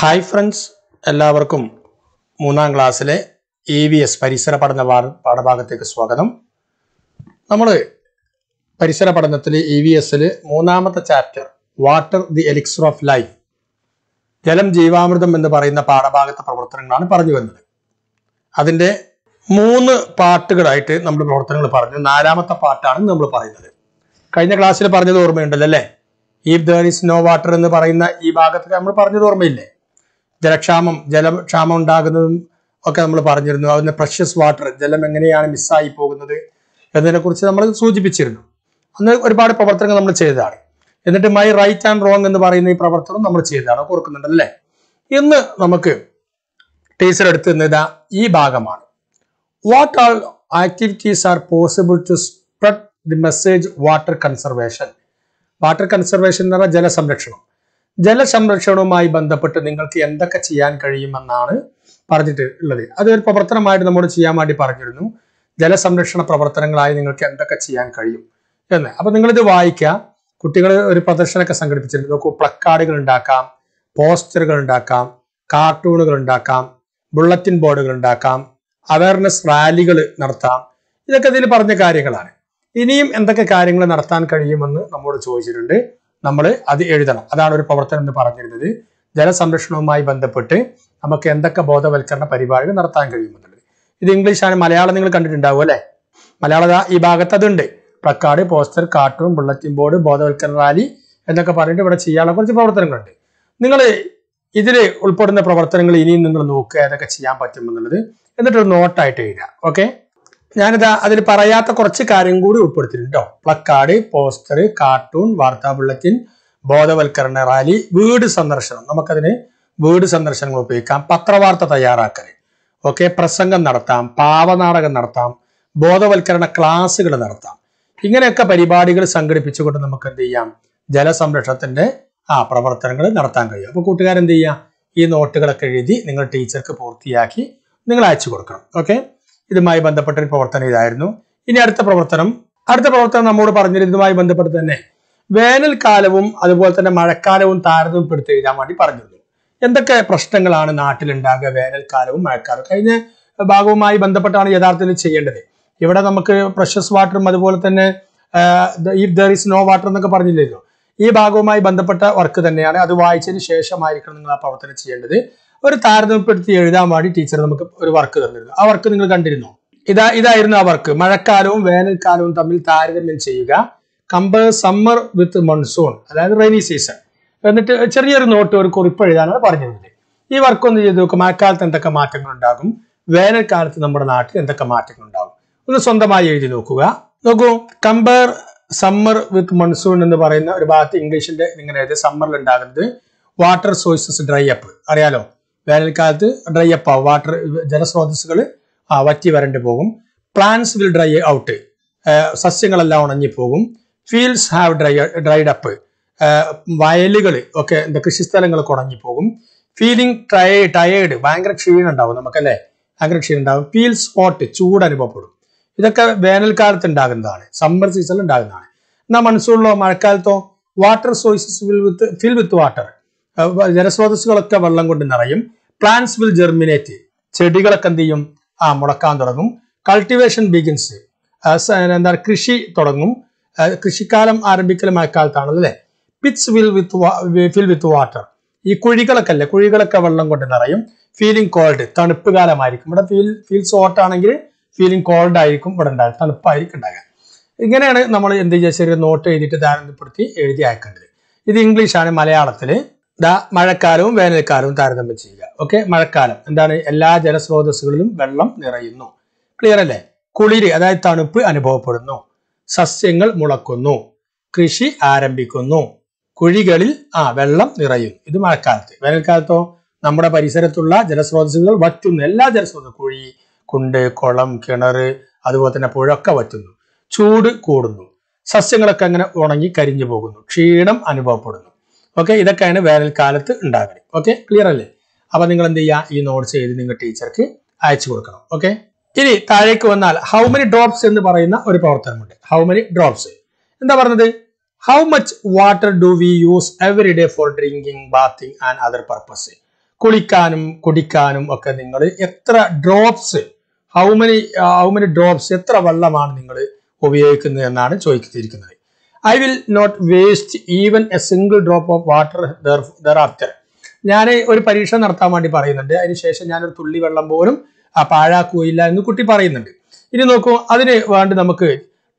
hi friends എല്ലാവർക്കും മൂന്നാം ക്ലാസ്സിലെ എ വി എസ് പരിസര പഠന പാഠഭാഗത്തേക്ക് സ്വാഗതം നമ്മൾ പരിസര പഠനത്തിൽ ഇ വി എസിൽ മൂന്നാമത്തെ chapter water the elixir of life ജലം ജീവാമൃതം എന്ന് പറയുന്ന പാഠഭാഗത്തെ പ്രവർത്തനങ്ങളാണ് പറഞ്ഞു വന്നത് അതിൻ്റെ മൂന്ന് പാട്ടുകളായിട്ട് നമ്മൾ പ്രവർത്തനങ്ങൾ പറഞ്ഞു നാലാമത്തെ പാട്ടാണ് നമ്മൾ പറയുന്നത് കഴിഞ്ഞ ക്ലാസ്സിൽ പറഞ്ഞത് ഓർമ്മയുണ്ടല്ലോ അല്ലേ if there is no water എന്ന് പറയുന്ന ഈ ഭാഗത്ത് നമ്മൾ പറഞ്ഞത് ഓർമ്മയില്ലേ ജലക്ഷാമം ജലക്ഷാമം ഉണ്ടാകുന്നതും ഒക്കെ നമ്മൾ പറഞ്ഞിരുന്നു അതിന് പ്രഷ്യസ് വാട്ടർ ജലം എങ്ങനെയാണ് മിസ്സായി പോകുന്നത് എന്നതിനെക്കുറിച്ച് നമ്മൾ സൂചിപ്പിച്ചിരുന്നു അന്ന് ഒരുപാട് പ്രവർത്തനങ്ങൾ നമ്മൾ ചെയ്തതാണ് എന്നിട്ട് മൈ റൈറ്റ് ആൻഡ് റോങ് എന്ന് പറയുന്ന ഈ പ്രവർത്തനം നമ്മൾ ചെയ്തതാണ് ഓർക്കുന്നുണ്ടല്ലേ ഇന്ന് നമുക്ക് ടീച്ചർ എടുത്തിരുന്നത് ഈ ഭാഗമാണ് what all activities are possible to spread the message water conservation water conservation എന്ന് പറഞ്ഞാൽ ജലസംരക്ഷണം ജലസംരക്ഷണവുമായി ബന്ധപ്പെട്ട് നിങ്ങൾക്ക് എന്തൊക്കെ ചെയ്യാൻ കഴിയുമെന്നാണ് പറഞ്ഞിട്ടുള്ളത് അതൊരു പ്രവർത്തനമായിട്ട് നമ്മോട് ചെയ്യാൻ വേണ്ടി പറഞ്ഞിരുന്നു ജലസംരക്ഷണ പ്രവർത്തനങ്ങളായി നിങ്ങൾക്ക് എന്തൊക്കെ ചെയ്യാൻ കഴിയും എന്ന് അപ്പൊ നിങ്ങളിത് വായിക്കാം കുട്ടികൾ ഒരു പ്രദർശനമൊക്കെ സംഘടിപ്പിച്ചിട്ടുണ്ട് നോക്കൂ പ്ലക്കാർഡുകൾ ഉണ്ടാക്കാം പോസ്റ്ററുകൾ ഉണ്ടാക്കാം കാർട്ടൂണുകൾ ഉണ്ടാക്കാം ബുള്ളറ്റിൻ ബോർഡുകൾ ഉണ്ടാക്കാം അവയർനെസ് റാലികൾ നടത്താം ഇതൊക്കെ ഇതിൽ പറഞ്ഞ കാര്യങ്ങളാണ് ഇനിയും എന്തൊക്കെ കാര്യങ്ങൾ നടത്താൻ കഴിയുമെന്ന് നമ്മോട് ചോദിച്ചിട്ടുണ്ട് നമ്മൾ അത് എഴുതണം അതാണ് ഒരു പ്രവർത്തനം എന്ന് പറഞ്ഞിരുന്നത് ജലസംരക്ഷണവുമായി ബന്ധപ്പെട്ട് നമുക്ക് എന്തൊക്കെ ബോധവൽക്കരണ പരിപാടികൾ നടത്താൻ കഴിയുമെന്നുള്ളത് ഇത് ഇംഗ്ലീഷാണ് മലയാളം നിങ്ങൾ കണ്ടിട്ടുണ്ടാവും അല്ലേ മലയാളം ഈ ഭാഗത്ത് അതുണ്ട് placard poster cartoon bulletin board ബോധവൽക്കരണ റാലി എന്നൊക്കെ പറഞ്ഞിട്ട് ഇവിടെ ചെയ്യാനുള്ള കുറച്ച് പ്രവർത്തനങ്ങളുണ്ട് നിങ്ങൾ ഇതിൽ ഉൾപ്പെടുന്ന പ്രവർത്തനങ്ങൾ ഇനിയും നിങ്ങൾ നോക്കുക ഏതൊക്കെ ചെയ്യാൻ പറ്റുമെന്നുള്ളത് എന്നിട്ടൊരു നോട്ടായിട്ട് എഴുതുക ഓക്കെ ഞാനിത് അതിൽ പറയാത്ത കുറച്ച് കാര്യം കൂടി ഉൾപ്പെടുത്തിയിട്ടുണ്ട് കേട്ടോ പ്ലക്കാർഡ് പോസ്റ്റർ കാർട്ടൂൺ വാർത്താ ബുള്ളറ്റിൻ ബോധവൽക്കരണ റാലി വീട് സന്ദർശനം നമുക്കതിന് വീട് സന്ദർശനങ്ങൾ ഉപയോഗിക്കാം പത്രവാർത്ത തയ്യാറാക്കൽ ഓക്കെ പ്രസംഗം നടത്താം പാവനാടകം നടത്താം ബോധവൽക്കരണ ക്ലാസ്സുകൾ നടത്താം ഇങ്ങനെയൊക്കെ പരിപാടികൾ സംഘടിപ്പിച്ചുകൊണ്ട് നമുക്ക് എന്ത് ചെയ്യാം ജലസംരക്ഷണത്തിന്റെ ആ പ്രവർത്തനങ്ങൾ നടത്താൻ കഴിയും അപ്പോൾ കൂട്ടുകാരെന്ത് ചെയ്യുക ഈ നോട്ടുകളൊക്കെ എഴുതി നിങ്ങൾ ടീച്ചർക്ക് പൂർത്തിയാക്കി നിങ്ങൾ അയച്ചു കൊടുക്കണം ഓക്കെ ഇതുമായി ബന്ധപ്പെട്ട ഒരു പ്രവർത്തനം ഇതായിരുന്നു ഇനി അടുത്ത പ്രവർത്തനം അടുത്ത പ്രവർത്തനം നമ്മോട് ഇതുമായി ബന്ധപ്പെട്ട് തന്നെ വേനൽക്കാലവും അതുപോലെ തന്നെ മഴക്കാലവും താരതമ്യപ്പെടുത്തി എഴുതാൻ വേണ്ടി പറഞ്ഞിരുന്നു എന്തൊക്കെ പ്രശ്നങ്ങളാണ് നാട്ടിലുണ്ടാകുക വേനൽക്കാലവും മഴക്കാലവും കഴിഞ്ഞ ഭാഗവുമായി ബന്ധപ്പെട്ടാണ് യഥാർത്ഥത്തിൽ ചെയ്യേണ്ടത് ഇവിടെ നമുക്ക് പ്രഷസ് വാട്ടറും അതുപോലെ തന്നെ if there is no water എന്നൊക്കെ പറഞ്ഞില്ലല്ലോ ഈ ഭാഗവുമായി ബന്ധപ്പെട്ട വർക്ക് തന്നെയാണ് അത് വായിച്ചതിന് ശേഷമായിരിക്കണം നിങ്ങൾ ആ പ്രവർത്തനം ചെയ്യേണ്ടത് ഒരു താരതമ്യപ്പെടുത്തി എഴുതാൻ വേണ്ടി ടീച്ചർ നമുക്ക് ഒരു വർക്ക് തന്നിരുന്നു ആ വർക്ക് നിങ്ങൾ കണ്ടിരുന്നു ഇതാ ഇതായിരുന്നു ആ വർക്ക് മഴക്കാലവും വേനൽക്കാലവും തമ്മിൽ താരതമ്യം ചെയ്യുക കമ്പ സമ്മർ വിത്ത് മൺസൂൺ അതായത് റെയിനി സീസൺ എന്നിട്ട് ചെറിയൊരു നോട്ട് ഒരു കുറിപ്പ് എഴുതാനാണ് പറഞ്ഞിരുന്നത് ഈ വർക്ക് ഒന്ന് ചെയ്ത് നോക്കുക മഴക്കാലത്ത് എന്തൊക്കെ മാറ്റങ്ങൾ ഉണ്ടാകും വേനൽക്കാലത്ത് നമ്മുടെ നാട്ടിൽ എന്തൊക്കെ മാറ്റങ്ങൾ ഉണ്ടാകും ഒന്ന് സ്വന്തമായി എഴുതി നോക്കുക നോക്കൂ കമ്പർ സമ്മർ വിത്ത് മൺസൂൺ എന്ന് പറയുന്ന ഒരു ഭാഗത്ത് ഇംഗ്ലീഷിന്റെ ഇങ്ങനെ സമ്മറിൽ ഉണ്ടാകുന്നത് വാട്ടർ സോഴ്സസ് ഡ്രൈ അപ്പ് അറിയാലോ വേനൽക്കാലത്ത് ഡ്രൈ അപ്പ് ആവും വാട്ടർ ജലസ്രോതസ്സുകൾ വറ്റി വരണ്ട് പോകും പ്ലാന്റ്സ് വിൽ ഡ്രൈ ഔട്ട് സസ്യങ്ങളെല്ലാം ഉണങ്ങി പോകും fields have dry dried up വയലുകൾ ഒക്കെ എന്താ കൃഷിസ്ഥലങ്ങളൊക്കെ പോകും ഫീലിംഗ് ട്രൈ ടയേർഡ് ഭയങ്കര ക്ഷീണം ഉണ്ടാവും നമുക്കല്ലേ ഭയങ്കര ക്ഷീണം ഉണ്ടാവും ഫീൽസ് ഹോട്ട് ചൂട് അനുഭവപ്പെടും ഇതൊക്കെ വേനൽക്കാലത്ത് ഉണ്ടാകുന്നതാണ് സമ്മർ സീസണിൽ ഉണ്ടാകുന്നതാണ് എന്നാൽ മൺസൂണിലോ മഴക്കാലത്തോ water sources fill with fill with water ജലസ്രോതസ്സുകളൊക്കെ വെള്ളം കൊണ്ട് നിറയും പ്ലാന്റ്സ് വിൽ ജെർമിനേറ്റ് ചെടികളൊക്കെ എന്ത് ചെയ്യും ആ മുളക്കാൻ തുടങ്ങും കൾട്ടിവേഷൻ ബിഗിൻസ് എന്താ കൃഷി തുടങ്ങും കൃഷിക്കാലം ആരംഭിക്കൽ മഴക്കാലത്താണല്ലോ അല്ലേ pits will with fill with water ഈ കുഴികളൊക്കെ അല്ലേ കുഴികളൊക്കെ വെള്ളം കൊണ്ട് നിറയും ഫീലിംഗ് കോൾഡ് തണുപ്പ് കാലമായിരിക്കും ഇവിടെ ഫീൽ ഫീൽസ് ഹോട്ട് ആണെങ്കിൽ ഫീലിംഗ് കോൾഡ് ആയിരിക്കും ഇവിടെ ഉണ്ടാകും തണുപ്പായിരിക്കും ഉണ്ടാകുക ഇങ്ങനെയാണ് നമ്മൾ എന്ത് ചെയ്യുക ചെറിയ നോട്ട് എഴുതിയിട്ട് ധാരണപ്പെടുത്തി എഴുതി അയക്കേണ്ടത് ഇത് ഇംഗ്ലീഷാണ് മലയാളത്തിൽ ദാ മഴക്കാലവും വേനൽക്കാലവും താരതമ്യം ചെയ്യുക ഓക്കെ മഴക്കാലം എന്താണ് എല്ലാ ജലസ്രോതസ്സുകളിലും വെള്ളം നിറയുന്നു ക്ലിയർ അല്ലേ കുളിര് അതായത് തണുപ്പ് അനുഭവപ്പെടുന്നു സസ്യങ്ങൾ മുളക്കുന്നു കൃഷി ആരംഭിക്കുന്നു കുഴികളിൽ ആ വെള്ളം നിറയും ഇത് മഴക്കാലത്ത് വേനൽക്കാലത്തോ നമ്മുടെ പരിസരത്തുള്ള ജലസ്രോതസ്സുകൾ വറ്റുന്നു എല്ലാ ജലസ്രോതസ്സും കുഴി കുണ്ട് കുളം കിണർ അതുപോലെ തന്നെ പുഴൊക്കെ വറ്റുന്നു ചൂട് കൂടുന്നു സസ്യങ്ങളൊക്കെ അങ്ങനെ ഉണങ്ങി കരിഞ്ഞു പോകുന്നു ക്ഷീണം അനുഭവപ്പെടുന്നു ഓക്കെ ഇതൊക്കെയാണ് വേനൽക്കാലത്ത് ഉണ്ടാകല് ഓക്കെ ക്ലിയർ അല്ലേ അപ്പൊ നിങ്ങൾ എന്ത് ചെയ്യുക ഈ നോട്ട്സ് എഴുതി നിങ്ങൾ ടീച്ചർക്ക് അയച്ചു കൊടുക്കണം ഓക്കെ ഇനി താഴേക്ക് വന്നാൽ ഹൗ മെനി ഡ്രോപ്സ് എന്ന് പറയുന്ന ഒരു പ്രവർത്തനമുണ്ട് ഹൗ മെനി ഡ്രോപ്സ് എന്താ പറഞ്ഞത് how much water do we use every day for drinking bathing and other purpose കുളിക്കാനും കുടിക്കാനും ഒക്കെ നിങ്ങൾ എത്ര drops how many how many drops എത്ര വെള്ളമാണ് നിങ്ങൾ ഉപയോഗിക്കുന്നത് എന്നാണ് ചോദിച്ചിരിക്കുന്നത് I will not waste even a single drop of water there after ഞാൻ ഒരു പരീക്ഷ നടത്താൻ വേണ്ടി പറയുന്നുണ്ട് അതിനുശേഷം ഞാനൊരു തുള്ളി വെള്ളം പോലും പാഴാക്കുകയില്ല എന്ന് കുട്ടി പറയുന്നുണ്ട് ഇനി നോക്കൂ അതിന് വേണ്ടി നമുക്ക്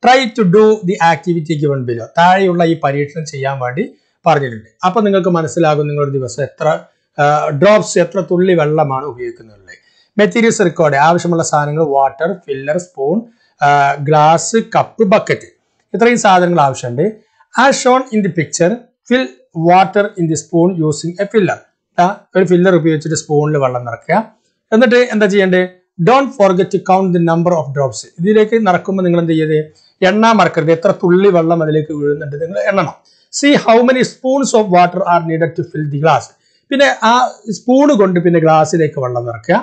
try to do the activity given below താഴെയുള്ള ഈ പരീക്ഷണം ചെയ്യാൻ വേണ്ടി പറഞ്ഞിട്ടുണ്ട് അപ്പൊ നിങ്ങൾക്ക് മനസ്സിലാകും നിങ്ങളൊരു ദിവസം എത്ര ഡ്രോപ്സ് എത്ര തുള്ളി വെള്ളമാണ് ഉപയോഗിക്കുന്നത് മെറ്റീരിയൽസ് റെക്കോർഡ് ആവശ്യമുള്ള സാധനങ്ങൾ water filler spoon glass cup bucket ഇത്രയും സാധനങ്ങൾ ആവശ്യമുണ്ട് ആ shown in the picture fill water in the spoon using a filler ഒരു ഫില്ലർ ഉപയോഗിച്ചിട്ട് സ്പൂണിൽ വെള്ളം നിറയ്ക്കുക എന്നിട്ട് എന്താ ചെയ്യേണ്ടത് don't forget to count the number of drops ഇതിലേക്ക് നടക്കുമ്പോൾ നിങ്ങൾ എന്ത് ചെയ്ത് എണ്ണാൻ മറക്കരുത് എത്ര തുള്ളി വെള്ളം അതിലേക്ക് വീഴുന്നുണ്ട് നിങ്ങൾ എണ്ണണം see how many spoons of water are needed to fill the glass പിന്നെ ആ സ്പൂൺ കൊണ്ട് പിന്നെ ഗ്ലാസ്സിലേക്ക് വെള്ളം നിറയ്ക്കുക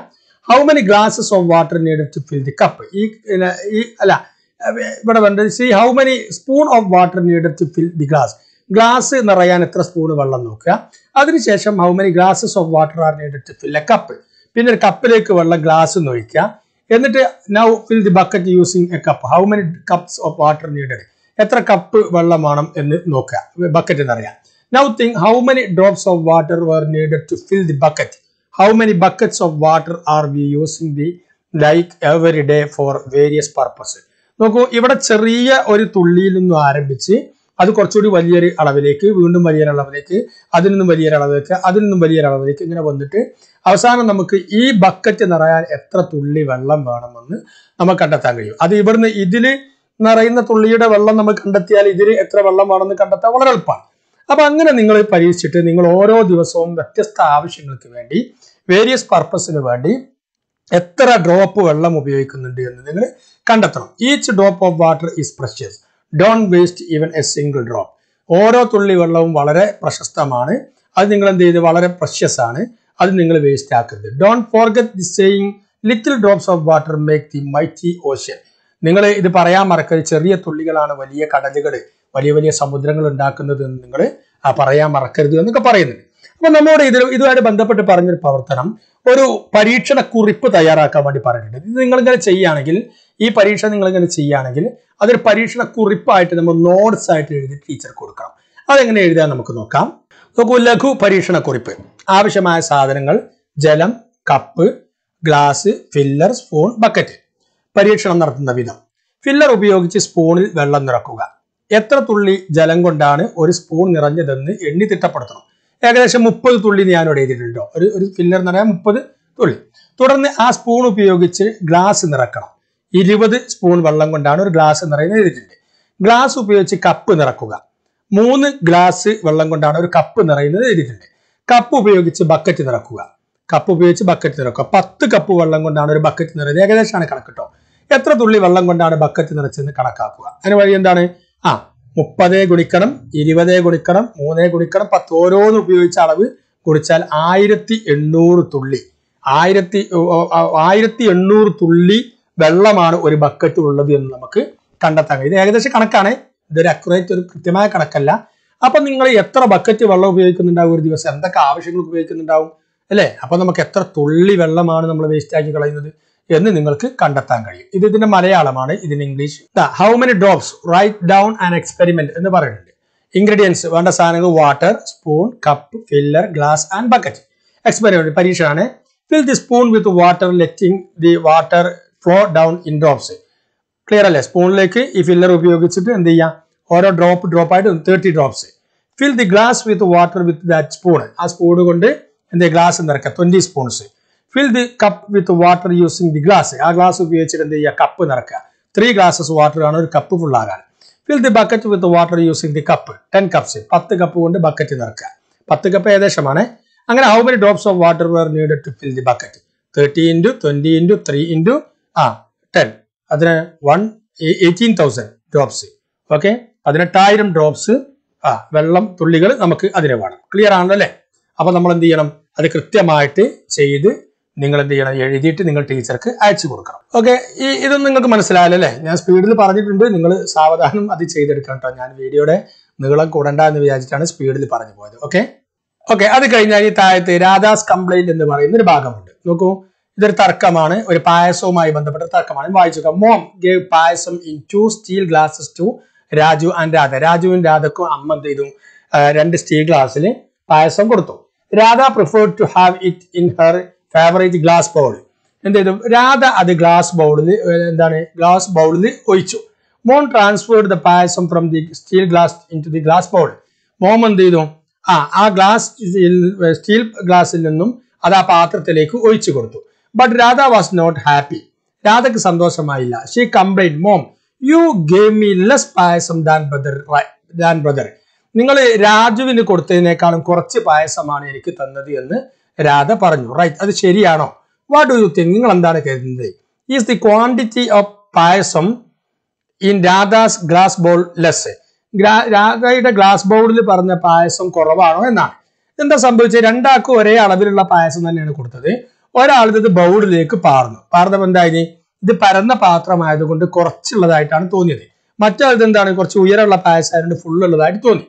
how many glasses of water needed to fill the cup ഈ അല്ല ഇവിടെ വേണ്ട see how many spoon of water need to fill the glass glass നിറയാൻ എത്ര സ്പൂൺ വെള്ളം നോക്കുക അതിനുശേഷം how many glasses of water are need to fill a cup പിന്നെ ഒരു കപ്പിലേക്ക് വെള്ളം ഗ്ലാസ് നോക്കുക എന്നിട്ട് now fill the bucket using a cup how many cups of water needed എത്ര കപ്പ് വെള്ളം വേണം എന്ന് നോക്കുക ബക്കറ്റ് നിറയാം now think how many drops of water were needed to fill the bucket how many buckets of water are we using the like every day for various purpose നോക്കൂ ഇവിടെ ചെറിയ ഒരു തുള്ളിയിൽ നിന്നും ആരംഭിച്ച് അത് കുറച്ചുകൂടി വലിയൊരു അളവിലേക്ക് വീണ്ടും വലിയൊരു അളവിലേക്ക് അതിൽ നിന്നും വലിയൊരു അളവിലേക്ക് അതിൽ നിന്നും വലിയൊരു അളവിലേക്ക് ഇങ്ങനെ വന്നിട്ട് അവസാനം നമുക്ക് ഈ ബക്കറ്റ് നിറയാൻ എത്ര തുള്ളി വെള്ളം വേണമെന്ന് നമുക്ക് കണ്ടെത്താൻ കഴിയും അത് ഇവിടുന്ന് ഇതിൽ നിറയുന്ന തുള്ളിയുടെ വെള്ളം നമ്മൾ കണ്ടെത്തിയാൽ ഇതിൽ എത്ര വെള്ളം വേണമെന്ന് കണ്ടെത്താൻ വളരെ എളുപ്പമാണ് അപ്പൊ അങ്ങനെ നിങ്ങൾ പരീക്ഷിച്ചിട്ട് നിങ്ങൾ ഓരോ ദിവസവും വ്യത്യസ്ത ആവശ്യങ്ങൾക്ക് വേണ്ടി വേരിയസ് പർപ്പസിന് വേണ്ടി എത്ര ഡ്രോപ്പ് വെള്ളം ഉപയോഗിക്കുന്നുണ്ട് എന്ന് നിങ്ങൾ കണ്ടെത്തണം each drop of water is precious don't waste even a single drop ഓരോ തുള്ളി വെള്ളവും വളരെ പ്രശസ്തമാണ് അത് നിങ്ങൾ എന്ത് ചെയ്ത് വളരെ പ്രഷ്യസ് ആണ് അത് നിങ്ങൾ വേസ്റ്റ് ആക്കരുത് don't forget the saying little drops of water make the mighty ocean നിങ്ങൾ ഇത് പറയാൻ മറക്കരുത് ചെറിയ തുള്ളികളാണ് വലിയ കടലുകൾ വലിയ വലിയ സമുദ്രങ്ങൾ ഉണ്ടാക്കുന്നത് എന്ന് നിങ്ങൾ പറയാൻ മറക്കരുത് എന്നൊക്കെ പറയുന്നുണ്ട് അപ്പൊ നമ്മോട് ഇതിൽ ഇതുമായിട്ട് ബന്ധപ്പെട്ട് പറഞ്ഞൊരു പ്രവർത്തനം ഒരു പരീക്ഷണ കുറിപ്പ് തയ്യാറാക്കാൻ വേണ്ടി പറഞ്ഞിട്ടുണ്ട് ഇത് നിങ്ങളിങ്ങനെ ചെയ്യുകയാണെങ്കിൽ ഈ പരീക്ഷ നിങ്ങളിങ്ങനെ ചെയ്യുകയാണെങ്കിൽ അതൊരു പരീക്ഷണ കുറിപ്പായിട്ട് നമ്മൾ നോട്ട്സ് ആയിട്ട് എഴുതി ടീച്ചർ കൊടുക്കണം അതെങ്ങനെ എഴുതാൻ നമുക്ക് നോക്കാം നോക്കൂ ലഘു പരീക്ഷണ കുറിപ്പ് ആവശ്യമായ സാധനങ്ങൾ ജലം cup glass filler spoon bucket പരീക്ഷണം നടത്തുന്ന വിധം ഫില്ലർ ഉപയോഗിച്ച് സ്പൂണിൽ വെള്ളം നിറക്കുക എത്ര തുള്ളി ജലം കൊണ്ടാണ് ഒരു സ്പൂൺ നിറഞ്ഞതെന്ന് എണ്ണി തിട്ടപ്പെടുത്തണം ഏകദേശം മുപ്പത് തുള്ളി ഇവിടെ എഴുതിയിട്ടുണ്ടോ ഒരു ഒരു ഫില്ലർ എന്ന് പറയാൻ മുപ്പത് തുള്ളി തുടർന്ന് ആ സ്പൂൺ ഉപയോഗിച്ച് ഗ്ലാസ് നിറക്കണം ഇരുപത് സ്പൂൺ വെള്ളം കൊണ്ടാണ് ഒരു ഗ്ലാസ് നിറയുന്നത് എഴുതിയിട്ടുണ്ട് ഗ്ലാസ് ഉപയോഗിച്ച് കപ്പ് നിറക്കുക മൂന്ന് ഗ്ലാസ് വെള്ളം കൊണ്ടാണ് ഒരു കപ്പ് നിറയുന്നത് എഴുതിയിട്ടുണ്ട് കപ്പ് ഉപയോഗിച്ച് ബക്കറ്റ് നിറക്കുക കപ്പ് ഉപയോഗിച്ച് ബക്കറ്റ് നിറക്കുക പത്ത് കപ്പ് വെള്ളം കൊണ്ടാണ് ഒരു ബക്കറ്റ് നിറയുന്നത് ഏകദേശമാണ് കണക്ക് കേട്ടോ എത്ര തുള്ളി വെള്ളം കൊണ്ടാണ് ബക്കറ്റ് നിറച്ചെന്ന് കണക്കാക്കുക അതിന് വഴി എന്താണ് ആ മുപ്പതേ ഗുണിക്കണം ഇരുപതേ ഗുണിക്കണം മൂന്നേ ഗുണിക്കണം പത്ത് ഓരോന്ന് ഉപയോഗിച്ച അളവ് കുറിച്ചാൽ ആയിരത്തി എണ്ണൂറ് തുള്ളി ആയിരത്തി ആയിരത്തി എണ്ണൂറ് തുള്ളി വെള്ളമാണ് ഒരു ബക്കറ്റ് ഉള്ളത് എന്ന് നമുക്ക് കണ്ടെത്താൻ കഴിയും ഇത് ഏകദേശം കണക്കാണ് ഇതൊരു അക്യുറേറ്റ് ഒരു കൃത്യമായ കണക്കല്ല അപ്പം നിങ്ങൾ എത്ര ബക്കറ്റ് വെള്ളം ഉപയോഗിക്കുന്നുണ്ടാവും ഒരു ദിവസം എന്തൊക്കെ ആവശ്യങ്ങൾക്ക് ഉപയോഗിക്കുന്നുണ്ടാവും അല്ലേ അപ്പം നമുക്ക് എത്ര തുള്ളി വെള്ളമാണ് നമ്മൾ വേസ്റ്റ് ആക്കി കളയുന്നത് എന്ന് നിങ്ങൾക്ക് കണ്ടെത്താൻ കഴിയും ഇത് ഇതിന്റെ മലയാളമാണ് ഇതിന് English how many drops write down and experiment എന്ന് പറയുന്നുണ്ട് ഇൻഗ്രീഡിയൻസ് വേണ്ട സാധനങ്ങൾ water spoon cup filler glass and bucket experiment പരീക്ഷയാണ് fill the spoon with water letting the water flow down in drops clear അല്ലേ സ്പൂണിലേക്ക് ഈ ഫില്ലർ ഉപയോഗിച്ചിട്ട് എന്ത് ചെയ്യാം ഓരോ ഡ്രോപ്പ് ഡ്രോപ്പ് ആയിട്ട് thirty drops fill the glass with water with that spoon ആ സ്പൂൺ കൊണ്ട് എന്താ ഗ്ലാസ് നിറക്കുക twenty spoons fill the cup with water using the glass ആ ഗ്ലാസ് ഉപയോഗിച്ചിട്ട് എന്ത് ചെയ്യുക കപ്പ് നിറക്കുക ത്രീ ഗ്ലാസസ് വാട്ടർ ആണ് ഒരു കപ്പ് ഫുള്ളാകാൻ fill the bucket with water using the cup ten cups പത്ത് കപ്പ് കൊണ്ട് ബക്കറ്റ് നിറക്കുക പത്ത് കപ്പ് ഏകദേശമാണ് അങ്ങനെ how many drops of water were need to fill the bucket thirty into twenty into three into ah ten അതിന് one eighteen thousand drops okay പതിനെട്ടായിരം drops ആ വെള്ളം തുള്ളികൾ നമുക്ക് അതിന് വേണം ക്ലിയർ ആണല്ലോ അല്ലേ അപ്പം നമ്മൾ എന്ത് ചെയ്യണം അത് കൃത്യമായിട്ട് ചെയ്ത് നിങ്ങൾ എന്ത് ചെയ്യണം എഴുതിയിട്ട് നിങ്ങൾ ടീച്ചർക്ക് അയച്ചു കൊടുക്കണം ഓക്കെ ഈ ഇതൊന്നും നിങ്ങൾക്ക് മനസ്സിലായല്ലേ ഞാൻ സ്പീഡിൽ പറഞ്ഞിട്ടുണ്ട് നിങ്ങൾ സാവധാനം അത് ചെയ്തെടുക്കണം കേട്ടോ ഞാൻ വീഡിയോയുടെ നീളം കൂടണ്ട എന്ന് വിചാരിച്ചിട്ടാണ് സ്പീഡിൽ പറഞ്ഞു പോയത് ഓക്കെ ഓക്കെ അത് കഴിഞ്ഞാൽ ഈ താഴത്ത് രാധാസ് കംപ്ലൈന്റ് എന്ന് പറയുന്ന ഒരു ഭാഗമുണ്ട് നോക്കൂ ഇതൊരു തർക്കമാണ് ഒരു പായസവുമായി ബന്ധപ്പെട്ട തർക്കമാണ് വായിച്ചു mom gave payasam in two steel glasses to Raju and Radha രാജുവും രാധക്കും അമ്മ എന്ത് ചെയ്തു രണ്ട് സ്റ്റീൽ ഗ്ലാസ്സിൽ പായസം കൊടുത്തു Radha preferred to have it in her favourite glass bowl എന്ത് ചെയ്തു രാധ അത് ഗ്ലാസ് ബൗളിൽ എന്താണ് ഗ്ലാസ് ബൗളിൽ ഒഴിച്ചു mom transferred the payasam from the steel glass into the glass bowl mom എന്ത് ചെയ്തു ആ ആ ഗ്ലാസ് സ്റ്റീൽ ഗ്ലാസിൽ നിന്നും അത് ആ പാത്രത്തിലേക്ക് ഒഴിച്ചു കൊടുത്തു but Radha was not happy രാധക്ക് സന്തോഷമായില്ല she complain mom you gave me less payasam than brother than brother നിങ്ങൾ രാജുവിന് കൊടുത്തതിനേക്കാളും കുറച്ച് പായസമാണ് എനിക്ക് തന്നത് എന്ന് രാധ പറഞ്ഞു റൈറ്റ് അത് ശരിയാണോ വാട്ട് ഡു യു തിങ്ക് നിങ്ങൾ എന്താണ് കരുതുന്നത് is the quantity of payasam in Radha's glass bowl less രാധയുടെ ഗ്ലാസ് ബൗളിൽ പറഞ്ഞ പായസം കുറവാണോ എന്നാണ് എന്താ സംഭവിച്ചത് രണ്ടാൾക്കും ഒരേ അളവിലുള്ള പായസം തന്നെയാണ് കൊടുത്തത് ഒരാളിത് ബൗളിലേക്ക് പാർന്നു പാർന്നപ്പോൾ എന്തായി ഇത് പരന്ന പാത്രമായതുകൊണ്ട് കുറച്ചുള്ളതായിട്ടാണ് തോന്നിയത് മറ്റാളിത് എന്താണ് കുറച്ച് ഉയരമുള്ള പായസമായതുകൊണ്ട് ഫുൾ ഉള്ളതായിട്ട് തോന്നി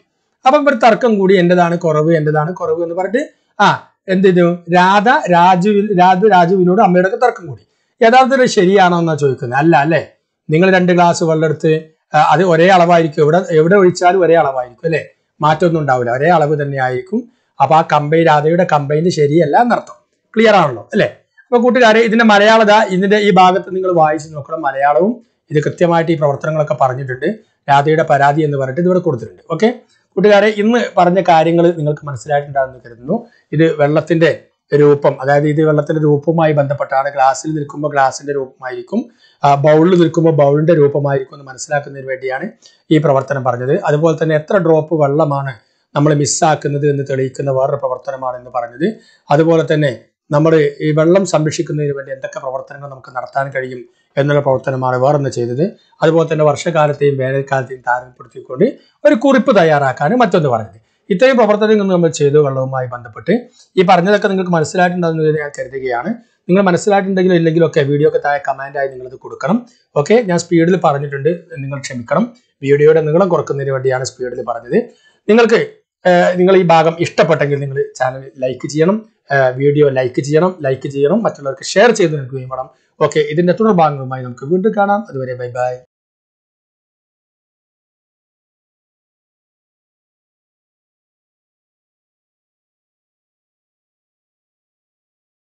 അപ്പം ഇവർ തർക്കം കൂടി എന്റേതാണ് കുറവ് എന്റേതാണ് കുറവ് എന്ന് പറഞ്ഞിട്ട് ആ എന്ത് ചെയ്തു രാധ രാജുവിൽ രാധ രാജുവിനോട് അമ്മയുടെ ഒക്കെ തർക്കം കൂടി യഥാർത്ഥത്തിൽ ശരിയാണോ എന്നാ ചോദിക്കുന്നത് അല്ല അല്ലേ നിങ്ങൾ രണ്ട് ഗ്ലാസ് വെള്ളം എടുത്ത് അത് ഒരേ അളവായിരിക്കും എവിടെ എവിടെ ഒഴിച്ചാലും ഒരേ അളവായിരിക്കും അല്ലേ മാറ്റമൊന്നും ഉണ്ടാവില്ല ഒരേ അളവ് തന്നെ ആയിരിക്കും അപ്പൊ ആ കമ്പൈൻ രാധയുടെ കമ്പൈൻറ്റ് ശരിയല്ല എന്നർത്ഥം ക്ലിയർ ആണല്ലോ അല്ലേ അപ്പൊ കൂട്ടുകാരെ ഇതിന്റെ മലയാളത ഇതിന്റെ ഈ ഭാഗത്ത് നിങ്ങൾ വായിച്ചു നോക്കണം മലയാളവും ഇത് കൃത്യമായിട്ട് ഈ പ്രവർത്തനങ്ങളൊക്കെ പറഞ്ഞിട്ടുണ്ട് രാധയുടെ പരാതി എന്ന് പറഞ്ഞിട്ട് ഇതിവിടെ കൊടുത്തിട്ടുണ്ട് ഓക്കെ കൂട്ടുകാരെ ഇന്ന് പറഞ്ഞ കാര്യങ്ങൾ നിങ്ങൾക്ക് മനസ്സിലായിട്ടുണ്ടാകുന്നു കരുതുന്നു ഇത് വെള്ളത്തിന്റെ രൂപം അതായത് ഇത് വെള്ളത്തിന്റെ രൂപവുമായി ബന്ധപ്പെട്ടാണ് ഗ്ലാസ്സിൽ നിൽക്കുമ്പോൾ ഗ്ലാസിന്റെ രൂപമായിരിക്കും ബൗളിൽ നിൽക്കുമ്പോൾ ബൗളിന്റെ രൂപമായിരിക്കും എന്ന് മനസ്സിലാക്കുന്നതിന് വേണ്ടിയാണ് ഈ പ്രവർത്തനം പറഞ്ഞത് അതുപോലെ തന്നെ എത്ര ഡ്രോപ്പ് വെള്ളമാണ് നമ്മൾ മിസ്സാക്കുന്നത് എന്ന് തെളിയിക്കുന്ന വേറൊരു പ്രവർത്തനമാണ് എന്ന് പറഞ്ഞത് അതുപോലെ തന്നെ നമ്മൾ ഈ വെള്ളം സംരക്ഷിക്കുന്നതിന് വേണ്ടി എന്തൊക്കെ പ്രവർത്തനങ്ങൾ നമുക്ക് നടത്താൻ കഴിയും എന്നുള്ള പ്രവർത്തനമാണ് വേറൊന്ന് ചെയ്തത് അതുപോലെ തന്നെ വർഷകാലത്തെയും വേനൽക്കാലത്തെയും താരപ്പെടുത്തിക്കൊണ്ട് ഒരു കുറിപ്പ് തയ്യാറാക്കാനും മറ്റൊന്ന് പറഞ്ഞത് ഇത്രയും പ്രവർത്തനങ്ങൾ നമ്മൾ ചെയ്തു വെള്ളവുമായി ബന്ധപ്പെട്ട് ഈ പറഞ്ഞതൊക്കെ നിങ്ങൾക്ക് മനസ്സിലായിട്ടുണ്ടാകുന്നത് ഞാൻ കരുതുകയാണ് നിങ്ങൾ മനസ്സിലായിട്ടുണ്ടെങ്കിലും ഇല്ലെങ്കിലും ഒക്കെ വീഡിയോ ഒക്കെ താഴെ കമാൻഡായി നിങ്ങളത് കൊടുക്കണം ഓക്കെ ഞാൻ സ്പീഡിൽ പറഞ്ഞിട്ടുണ്ട് നിങ്ങൾ ക്ഷമിക്കണം വീഡിയോയുടെ നീളം കുറക്കുന്നതിന് വേണ്ടിയാണ് സ്പീഡിൽ പറഞ്ഞത് നിങ്ങൾക്ക് നിങ്ങൾ ഈ ഭാഗം ഇഷ്ടപ്പെട്ടെങ്കിൽ നിങ്ങൾ ചാനൽ ലൈക്ക് ചെയ്യണം വീഡിയോ ലൈക്ക് ചെയ്യണം ലൈക്ക് ചെയ്യണം മറ്റുള്ളവർക്ക് ഷെയർ ചെയ്ത് നിൽക്കുകയും വേണം ഓക്കെ ഇതിന്റെ തുടർഭാഗങ്ങളുമായി നമുക്ക് വീണ്ടും കാണാം അതുവരെ ബൈ ബൈ